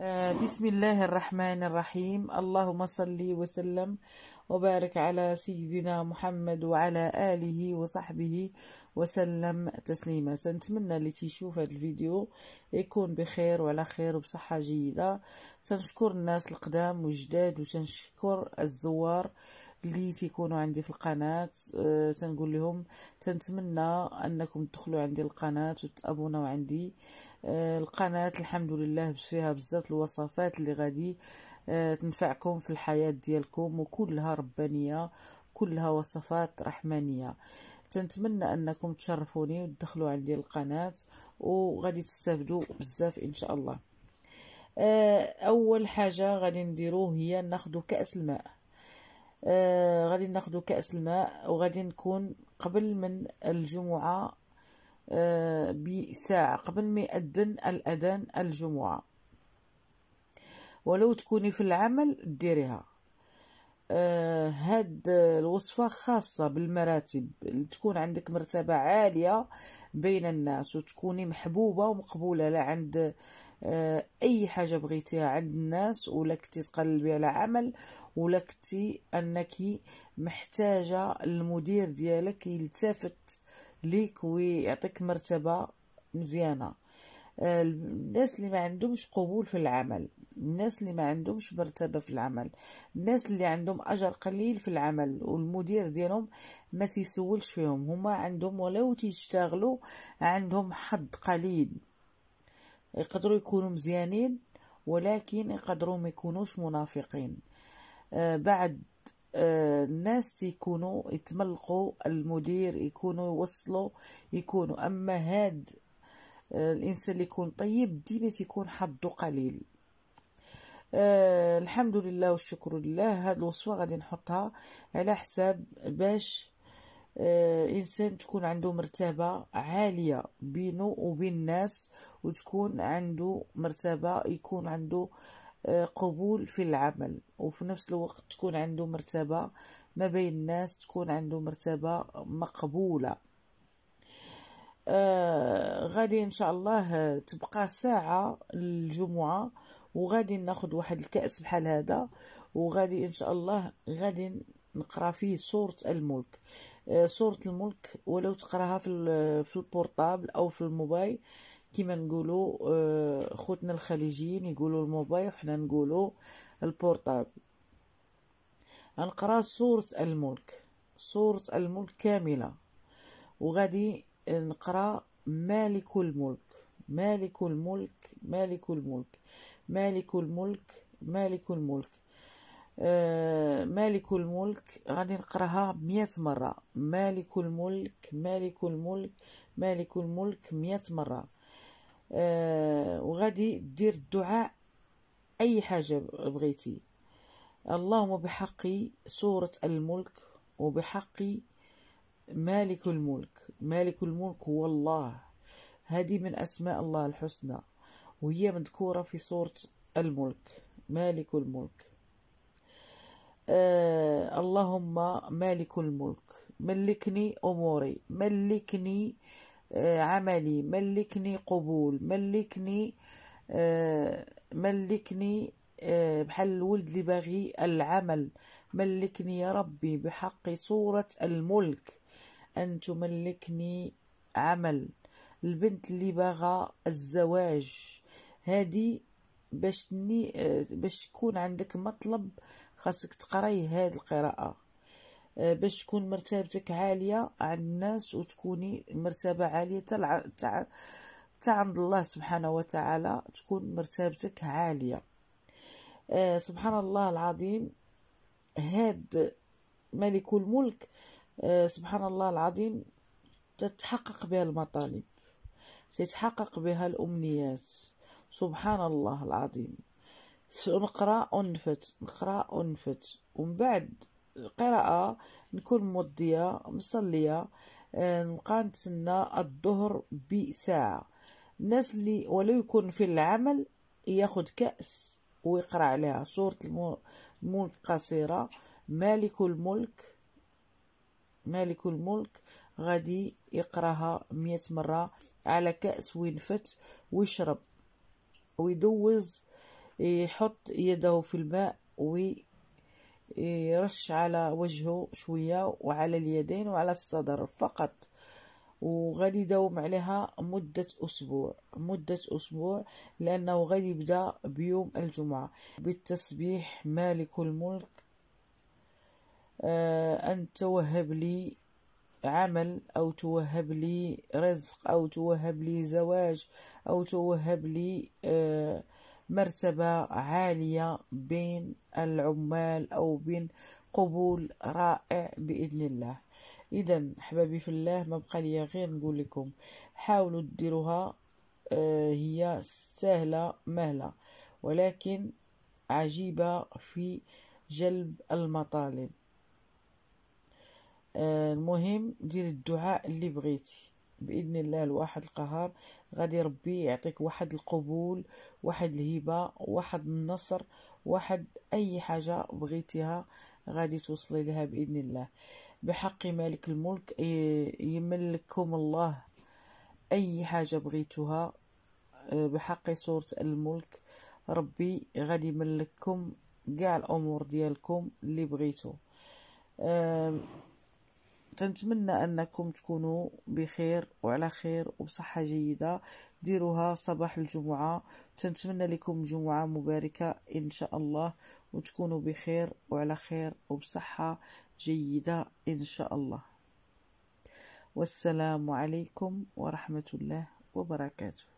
آه، بسم الله الرحمن الرحيم اللهم صل وسلم وبارك على سيدنا محمد وعلى آله وصحبه وسلم تسليما سنتمنى اللي تيشوف هذا الفيديو يكون بخير وعلى خير وبصحة جيدة سنشكر الناس القدام وجداد وتنشكر الزوار اللي تيكونوا عندي في القناه أه تنقول لهم تنتمنى انكم تدخلوا عندي القناه وتابوناو عندي أه القناه الحمد لله فيها بزاف الوصفات اللي غادي أه تنفعكم في الحياه ديالكم وكلها ربانيه كلها وصفات رحمانيه تنتمنى انكم تشرفوني وتدخلوا عندي القناه وغادي تستفدوا بزاف ان شاء الله آه، اول حاجه غادي نديروه هي ناخدو كاس الماء آه غادي ناخذ كاس الماء وغادي نكون قبل من الجمعه آه بساعه قبل ما ياذن الاذان الجمعه ولو تكوني في العمل ديريها آه هاد الوصفه خاصه بالمراتب تكون عندك مرتبه عاليه بين الناس وتكوني محبوبه ومقبوله لا عند آه، اي حاجه بغيتيها عند الناس ولا كنتي تقلبي على عمل ولا كنتي انك محتاجه المدير ديالك يلتفت ليك ويعطيك مرتبه مزيانه آه، الناس اللي ما عندهمش قبول في العمل الناس اللي ما عندهمش مرتبة في العمل الناس اللي عندهم أجر قليل في العمل والمدير ديالهم ما تيسولش فيهم هما عندهم ولو تيشتغلوا عندهم حد قليل يقدروا يكونوا مزيانين ولكن يقدروا ما يكونوش منافقين آه، بعد آه، الناس تيكونوا يتملقوا المدير يكونوا يوصلوا يكونوا اما هاد آه، الانسان اللي يكون طيب ديما تيكون حظه قليل أه الحمد لله والشكر لله هاد الوصفه غادي نحطها على حساب باش آه، انسان تكون عنده مرتبه عاليه بينه وبين الناس وتكون عنده مرتبه يكون عنده آه، قبول في العمل وفي نفس الوقت تكون عنده مرتبه ما بين الناس تكون عنده مرتبه مقبوله آه، غادي ان شاء الله تبقى ساعه الجمعه وغادي ناخد واحد الكاس بحال هذا وغادي ان شاء الله غادي نقرا فيه سوره الملك سورة آه، الملك ولو تقراها في في البورطابل او في الموبايل كما نقولوا آه، خوتنا الخليجيين يقولوا الموبايل وحنا نقولوا البورطابل غنقرا سورة الملك سورة الملك كاملة وغادي نقرا مالك الملك مالك الملك مالك الملك مالك الملك مالك الملك مالك الملك غادي نقراها مية مرة مالك الملك مالك الملك مالك الملك مية مرة آه، وغادي دير الدعاء أي حاجة بغيتي اللهم بحق سورة الملك وبحق مالك الملك مالك الملك هو الله هذه من أسماء الله الحسنى وهي مذكورة في سورة الملك مالك الملك آه، اللهم مالك الملك ملكني أموري ملكني آه، عملي ملكني قبول ملكني آه، ملكني آه بحال الولد اللي باغي العمل ملكني يا ربي بحق صورة الملك أن تملكني عمل البنت اللي باغا الزواج هادي باش باش تكون عندك مطلب خاصك تقراي هاد القراءه آه، باش تكون مرتبتك عاليه عند الناس وتكوني مرتبه عاليه تلع... تع... تع عند الله سبحانه وتعالى تكون مرتبتك عاليه آه، سبحان الله العظيم هاد ملك الملك آه، سبحان الله العظيم تتحقق بها المطالب تتحقق بها الامنيات سبحان الله العظيم نقرا ونفت نقرا ونفت ومن بعد القراءه نكون موديه مصليه آه، نبقى نتسنى الظهر بساعه الناس اللي ولو يكون في العمل ياخد كأس ويقرأ عليها سورة الملك قصيرة مالك الملك مالك الملك غادي يقراها مية مرة على كأس وينفت ويشرب ويدوز يحط يده في الماء ويرش على وجهه شوية وعلى اليدين وعلى الصدر فقط وغادي يداوم عليها مدة أسبوع مدة أسبوع لأنه غادي يبدأ بيوم الجمعة بالتسبيح مالك الملك آه، أن توهب لي عمل أو توهب لي رزق أو توهب لي زواج أو توهب لي آه مرتبة عالية بين العمال أو بين قبول رائع بإذن الله إذا حبابي في الله ما بقى لي غير نقول لكم حاولوا ديروها آه، هي سهلة مهلة ولكن عجيبة في جلب المطالب آه، المهم دير الدعاء اللي بغيتي باذن الله الواحد القهار غادي ربي يعطيك واحد القبول واحد الهبه واحد النصر واحد اي حاجه بغيتيها غادي توصلي لها باذن الله بحق مالك الملك يملككم الله اي حاجه بغيتوها آه، بحق صوره الملك ربي غادي يملككم كاع الامور ديالكم اللي بغيتو آه، تنتمنى أنكم تكونوا بخير وعلى خير وبصحة جيدة ديروها صباح الجمعة تنتمنى لكم جمعة مباركة إن شاء الله وتكونوا بخير وعلى خير وبصحة جيدة إن شاء الله والسلام عليكم ورحمة الله وبركاته